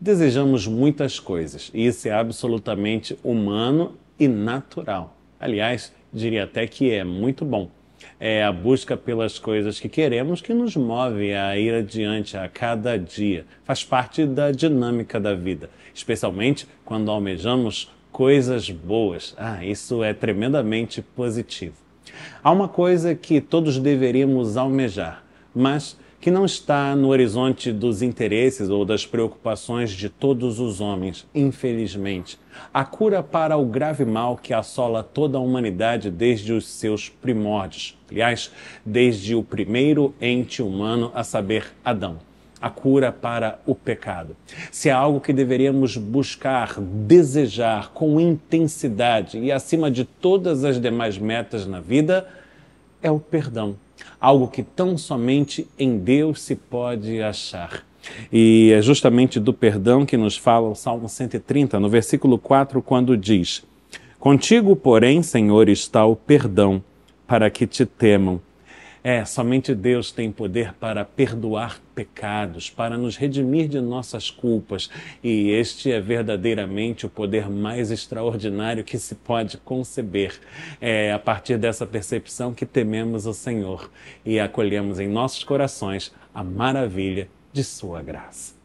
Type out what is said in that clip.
Desejamos muitas coisas e isso é absolutamente humano e natural. Aliás, diria até que é muito bom. É a busca pelas coisas que queremos que nos move a ir adiante a cada dia. Faz parte da dinâmica da vida, especialmente quando almejamos coisas boas. Ah, isso é tremendamente positivo. Há uma coisa que todos deveríamos almejar, mas que não está no horizonte dos interesses ou das preocupações de todos os homens, infelizmente. A cura para o grave mal que assola toda a humanidade desde os seus primórdios, aliás, desde o primeiro ente humano, a saber, Adão. A cura para o pecado. Se é algo que deveríamos buscar, desejar com intensidade e acima de todas as demais metas na vida, é o perdão algo que tão somente em Deus se pode achar. E é justamente do perdão que nos fala o Salmo 130, no versículo 4, quando diz: Contigo, porém, Senhor, está o perdão, para que te temam é, somente Deus tem poder para perdoar pecados, para nos redimir de nossas culpas, e este é verdadeiramente o poder mais extraordinário que se pode conceber. É a partir dessa percepção que tememos o Senhor e acolhemos em nossos corações a maravilha de Sua graça.